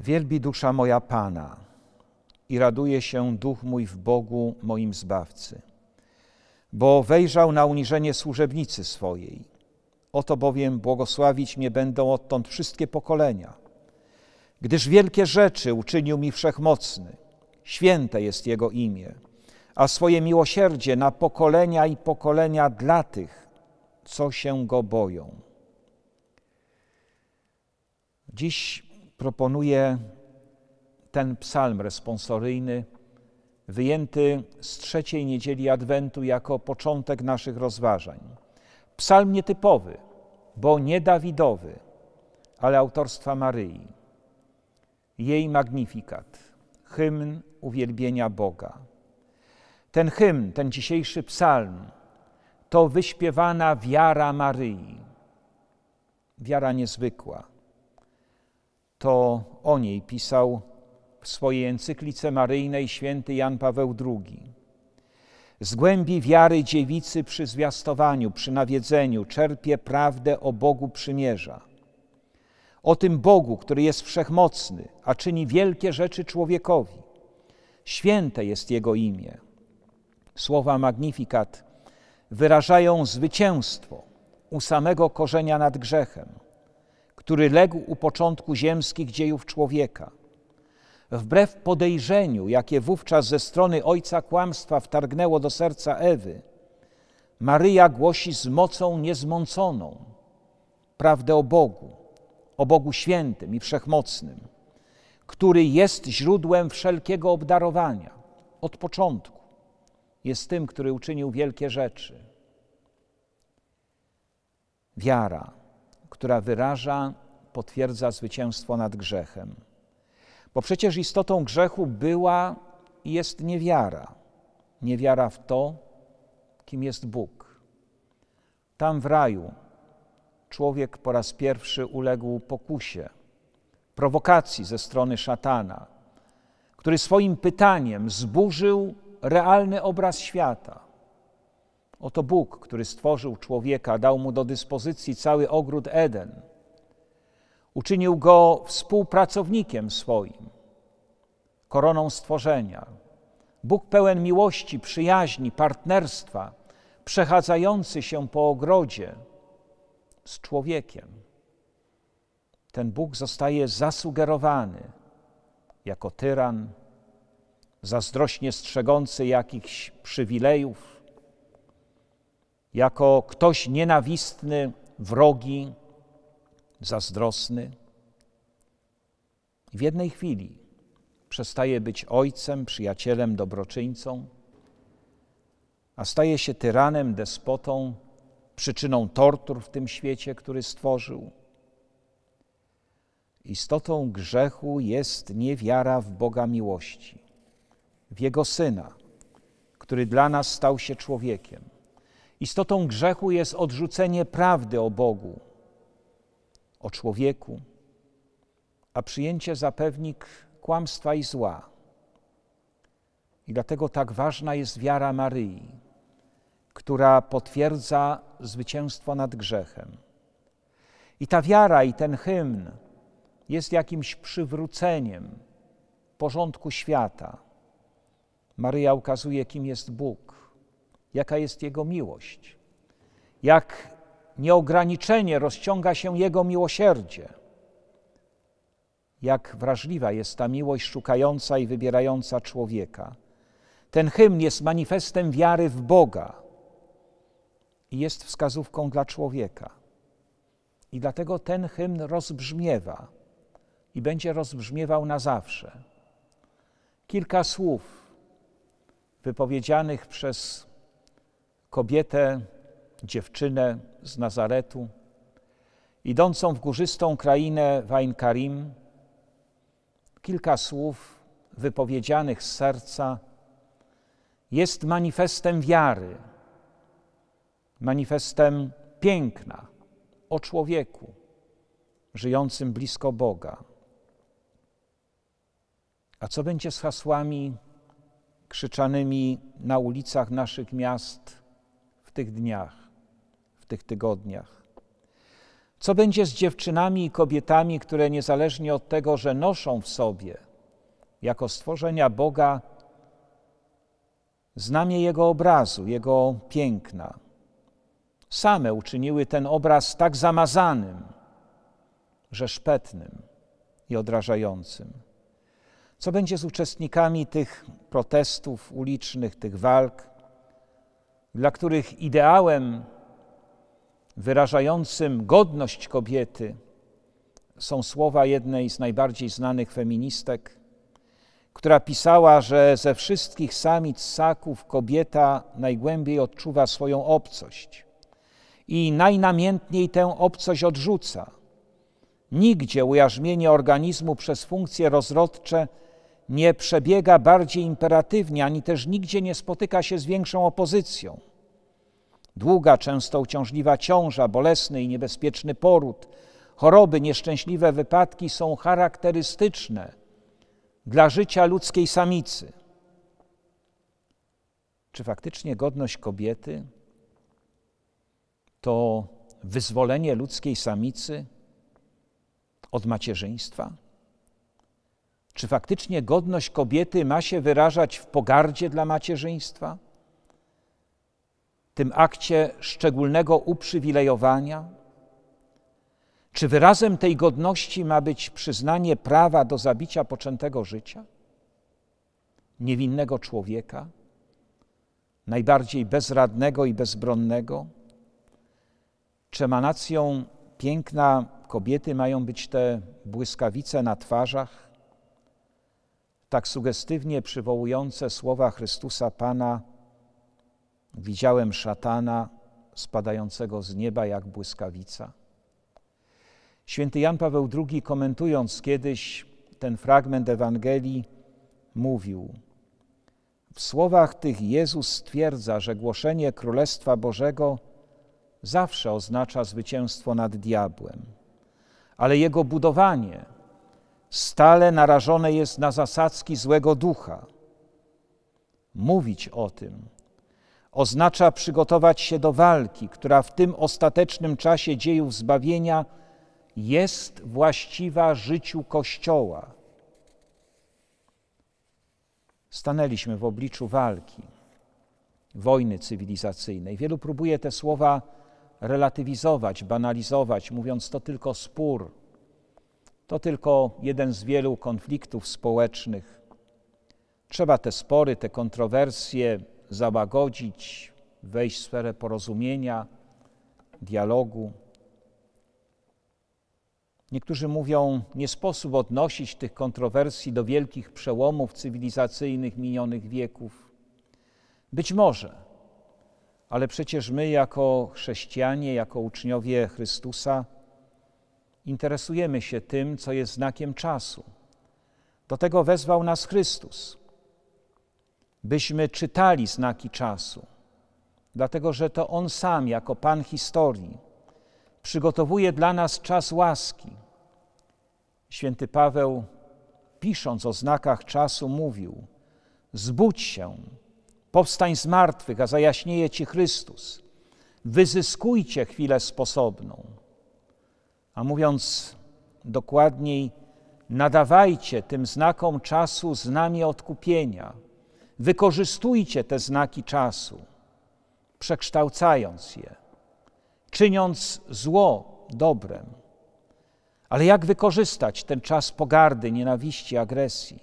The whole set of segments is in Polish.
Wielbi dusza moja Pana i raduje się duch mój w Bogu, moim Zbawcy, bo wejrzał na uniżenie służebnicy swojej. Oto bowiem błogosławić mnie będą odtąd wszystkie pokolenia, gdyż wielkie rzeczy uczynił mi wszechmocny, święte jest Jego imię a swoje miłosierdzie na pokolenia i pokolenia dla tych, co się go boją. Dziś proponuję ten psalm responsoryjny, wyjęty z trzeciej niedzieli Adwentu jako początek naszych rozważań. Psalm nietypowy, bo nie Dawidowy, ale autorstwa Maryi. Jej magnifikat, hymn uwielbienia Boga. Ten hymn, ten dzisiejszy psalm, to wyśpiewana wiara Maryi. Wiara niezwykła. To o niej pisał w swojej encyklice maryjnej święty Jan Paweł II. Z głębi wiary dziewicy przy zwiastowaniu, przy nawiedzeniu czerpie prawdę o Bogu przymierza. O tym Bogu, który jest wszechmocny, a czyni wielkie rzeczy człowiekowi. Święte jest Jego imię. Słowa Magnifikat wyrażają zwycięstwo u samego korzenia nad grzechem, który legł u początku ziemskich dziejów człowieka. Wbrew podejrzeniu, jakie wówczas ze strony ojca kłamstwa wtargnęło do serca Ewy, Maryja głosi z mocą niezmąconą prawdę o Bogu, o Bogu świętym i wszechmocnym, który jest źródłem wszelkiego obdarowania od początku jest tym, który uczynił wielkie rzeczy. Wiara, która wyraża, potwierdza zwycięstwo nad grzechem. Bo przecież istotą grzechu była i jest niewiara. Niewiara w to, kim jest Bóg. Tam w raju człowiek po raz pierwszy uległ pokusie, prowokacji ze strony szatana, który swoim pytaniem zburzył realny obraz świata. Oto Bóg, który stworzył człowieka, dał mu do dyspozycji cały ogród Eden. Uczynił go współpracownikiem swoim, koroną stworzenia. Bóg pełen miłości, przyjaźni, partnerstwa, przechadzający się po ogrodzie z człowiekiem. Ten Bóg zostaje zasugerowany jako tyran, zazdrośnie strzegący jakichś przywilejów, jako ktoś nienawistny, wrogi, zazdrosny. W jednej chwili przestaje być ojcem, przyjacielem, dobroczyńcą, a staje się tyranem, despotą, przyczyną tortur w tym świecie, który stworzył. Istotą grzechu jest niewiara w Boga miłości w Jego Syna, który dla nas stał się człowiekiem. Istotą grzechu jest odrzucenie prawdy o Bogu, o człowieku, a przyjęcie zapewnik kłamstwa i zła. I dlatego tak ważna jest wiara Maryi, która potwierdza zwycięstwo nad grzechem. I ta wiara i ten hymn jest jakimś przywróceniem porządku świata Maryja ukazuje, kim jest Bóg, jaka jest Jego miłość, jak nieograniczenie rozciąga się Jego miłosierdzie, jak wrażliwa jest ta miłość szukająca i wybierająca człowieka. Ten hymn jest manifestem wiary w Boga i jest wskazówką dla człowieka. I dlatego ten hymn rozbrzmiewa i będzie rozbrzmiewał na zawsze. Kilka słów wypowiedzianych przez kobietę, dziewczynę z Nazaretu, idącą w górzystą krainę Wain Karim, kilka słów wypowiedzianych z serca jest manifestem wiary, manifestem piękna o człowieku żyjącym blisko Boga. A co będzie z hasłami krzyczanymi na ulicach naszych miast w tych dniach, w tych tygodniach? Co będzie z dziewczynami i kobietami, które niezależnie od tego, że noszą w sobie jako stworzenia Boga znamie Jego obrazu, Jego piękna, same uczyniły ten obraz tak zamazanym, że szpetnym i odrażającym? Co będzie z uczestnikami tych protestów ulicznych, tych walk, dla których ideałem wyrażającym godność kobiety są słowa jednej z najbardziej znanych feministek, która pisała, że ze wszystkich samic ssaków kobieta najgłębiej odczuwa swoją obcość i najnamiętniej tę obcość odrzuca. Nigdzie ujarzmienie organizmu przez funkcje rozrodcze nie przebiega bardziej imperatywnie, ani też nigdzie nie spotyka się z większą opozycją. Długa, często uciążliwa ciąża, bolesny i niebezpieczny poród, choroby, nieszczęśliwe wypadki są charakterystyczne dla życia ludzkiej samicy. Czy faktycznie godność kobiety to wyzwolenie ludzkiej samicy od macierzyństwa? Czy faktycznie godność kobiety ma się wyrażać w pogardzie dla macierzyństwa? Tym akcie szczególnego uprzywilejowania? Czy wyrazem tej godności ma być przyznanie prawa do zabicia poczętego życia? Niewinnego człowieka, najbardziej bezradnego i bezbronnego? Czy emanacją piękna kobiety mają być te błyskawice na twarzach, tak sugestywnie przywołujące słowa Chrystusa Pana: Widziałem szatana spadającego z nieba jak błyskawica. Święty Jan Paweł II, komentując kiedyś ten fragment Ewangelii, mówił: W słowach tych Jezus stwierdza, że głoszenie Królestwa Bożego zawsze oznacza zwycięstwo nad diabłem, ale jego budowanie, stale narażone jest na zasadzki złego ducha. Mówić o tym oznacza przygotować się do walki, która w tym ostatecznym czasie dziejów zbawienia jest właściwa życiu Kościoła. Stanęliśmy w obliczu walki, wojny cywilizacyjnej. Wielu próbuje te słowa relatywizować, banalizować, mówiąc to tylko spór to tylko jeden z wielu konfliktów społecznych. Trzeba te spory, te kontrowersje załagodzić, wejść w sferę porozumienia, dialogu. Niektórzy mówią, nie sposób odnosić tych kontrowersji do wielkich przełomów cywilizacyjnych minionych wieków. Być może, ale przecież my, jako chrześcijanie, jako uczniowie Chrystusa, interesujemy się tym, co jest znakiem czasu. Do tego wezwał nas Chrystus, byśmy czytali znaki czasu, dlatego że to On sam, jako Pan historii, przygotowuje dla nas czas łaski. Święty Paweł, pisząc o znakach czasu, mówił: Zbudź się, powstań z martwych, a zajaśnieje Ci Chrystus. Wyzyskujcie chwilę sposobną a mówiąc dokładniej, nadawajcie tym znakom czasu znamie odkupienia. Wykorzystujcie te znaki czasu, przekształcając je, czyniąc zło dobrem. Ale jak wykorzystać ten czas pogardy, nienawiści, agresji?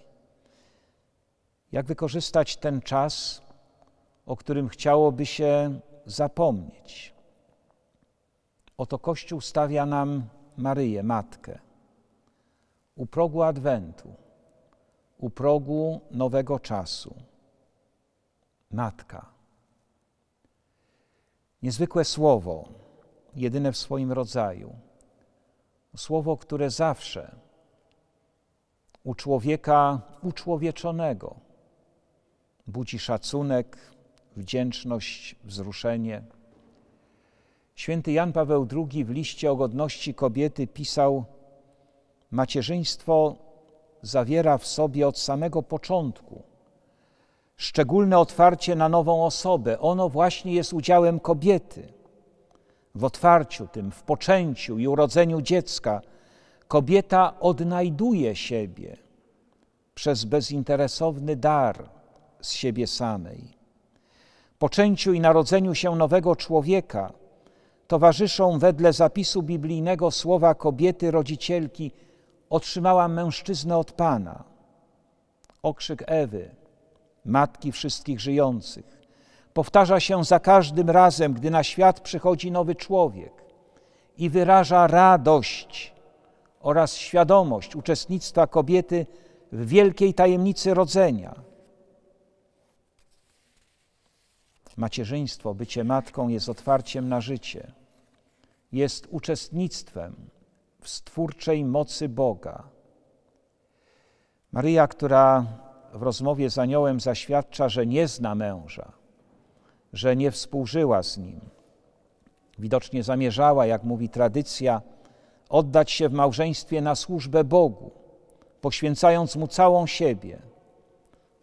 Jak wykorzystać ten czas, o którym chciałoby się zapomnieć? Oto Kościół stawia nam Maryję, Matkę, u progu Adwentu, u progu nowego czasu. Matka. Niezwykłe słowo, jedyne w swoim rodzaju. Słowo, które zawsze u człowieka uczłowieczonego budzi szacunek, wdzięczność, wzruszenie. Święty Jan Paweł II w liście o godności kobiety pisał: Macierzyństwo zawiera w sobie od samego początku szczególne otwarcie na nową osobę. Ono właśnie jest udziałem kobiety. W otwarciu tym, w poczęciu i urodzeniu dziecka, kobieta odnajduje siebie przez bezinteresowny dar z siebie samej. Poczęciu i narodzeniu się nowego człowieka towarzyszą wedle zapisu biblijnego słowa kobiety rodzicielki otrzymała mężczyznę od Pana. Okrzyk Ewy, matki wszystkich żyjących, powtarza się za każdym razem, gdy na świat przychodzi nowy człowiek i wyraża radość oraz świadomość uczestnictwa kobiety w wielkiej tajemnicy rodzenia. Macierzyństwo, bycie matką jest otwarciem na życie jest uczestnictwem w stwórczej mocy Boga. Maryja, która w rozmowie z aniołem zaświadcza, że nie zna męża, że nie współżyła z nim. Widocznie zamierzała, jak mówi tradycja, oddać się w małżeństwie na służbę Bogu, poświęcając mu całą siebie.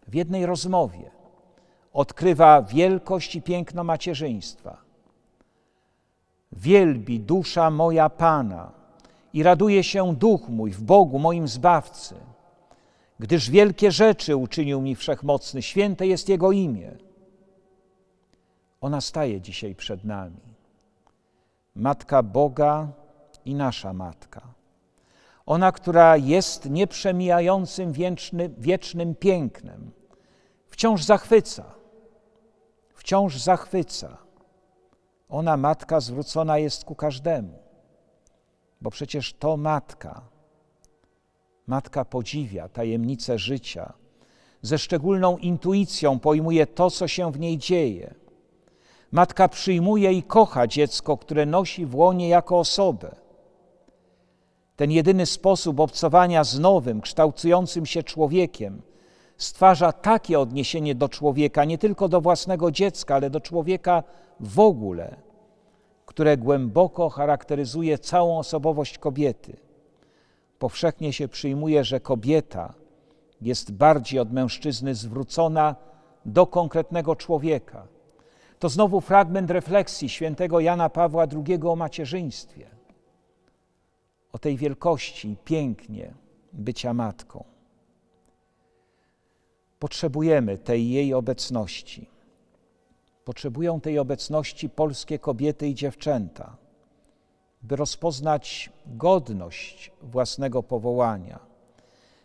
W jednej rozmowie odkrywa wielkość i piękno macierzyństwa Wielbi dusza moja Pana i raduje się duch mój w Bogu, moim Zbawcy, gdyż wielkie rzeczy uczynił mi wszechmocny, święte jest Jego imię. Ona staje dzisiaj przed nami. Matka Boga i nasza Matka. Ona, która jest nieprzemijającym wieczny, wiecznym pięknem, wciąż zachwyca, wciąż zachwyca ona, matka, zwrócona jest ku każdemu, bo przecież to matka. Matka podziwia tajemnice życia, ze szczególną intuicją pojmuje to, co się w niej dzieje. Matka przyjmuje i kocha dziecko, które nosi w łonie jako osobę. Ten jedyny sposób obcowania z nowym, kształtującym się człowiekiem stwarza takie odniesienie do człowieka, nie tylko do własnego dziecka, ale do człowieka w ogóle, które głęboko charakteryzuje całą osobowość kobiety. Powszechnie się przyjmuje, że kobieta jest bardziej od mężczyzny zwrócona do konkretnego człowieka. To znowu fragment refleksji świętego Jana Pawła II o macierzyństwie, o tej wielkości i pięknie bycia matką. Potrzebujemy tej jej obecności. Potrzebują tej obecności polskie kobiety i dziewczęta, by rozpoznać godność własnego powołania,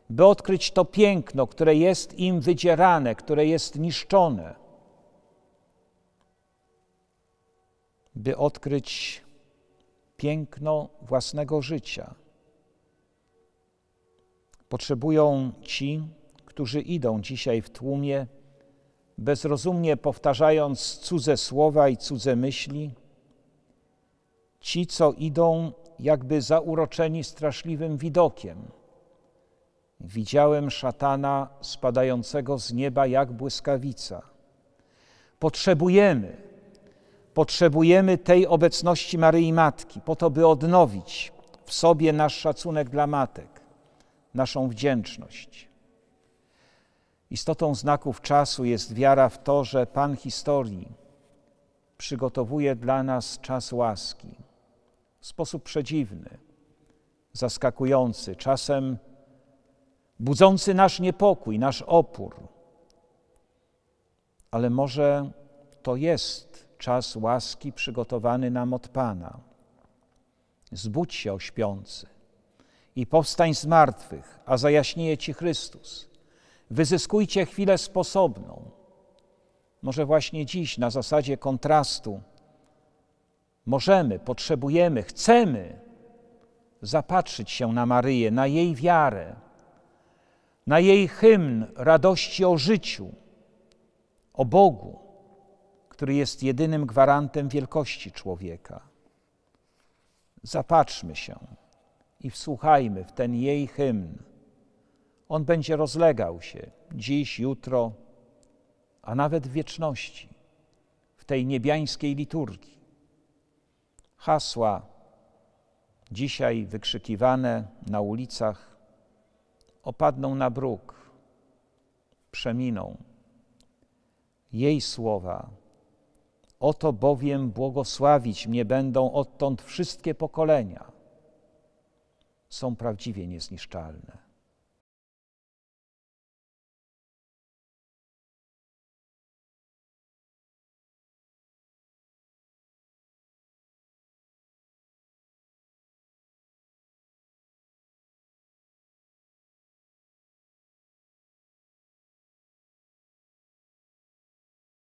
by odkryć to piękno, które jest im wydzierane, które jest niszczone, by odkryć piękno własnego życia. Potrzebują ci, którzy idą dzisiaj w tłumie bezrozumnie powtarzając cudze słowa i cudze myśli. Ci, co idą, jakby zauroczeni straszliwym widokiem. Widziałem szatana spadającego z nieba jak błyskawica. Potrzebujemy, potrzebujemy tej obecności Maryi Matki, po to, by odnowić w sobie nasz szacunek dla matek, naszą wdzięczność. Istotą znaków czasu jest wiara w to, że Pan historii przygotowuje dla nas czas łaski w sposób przedziwny, zaskakujący, czasem budzący nasz niepokój, nasz opór. Ale może to jest czas łaski przygotowany nam od Pana. Zbudź się, ośpiący, i powstań z martwych, a zajaśnieje Ci Chrystus. Wyzyskujcie chwilę sposobną. Może właśnie dziś, na zasadzie kontrastu, możemy, potrzebujemy, chcemy zapatrzyć się na Maryję, na jej wiarę, na jej hymn radości o życiu, o Bogu, który jest jedynym gwarantem wielkości człowieka. Zapatrzmy się i wsłuchajmy w ten jej hymn. On będzie rozlegał się dziś, jutro, a nawet w wieczności, w tej niebiańskiej liturgii. Hasła dzisiaj wykrzykiwane na ulicach opadną na bruk, przeminą. Jej słowa, oto bowiem błogosławić mnie będą odtąd wszystkie pokolenia, są prawdziwie niezniszczalne.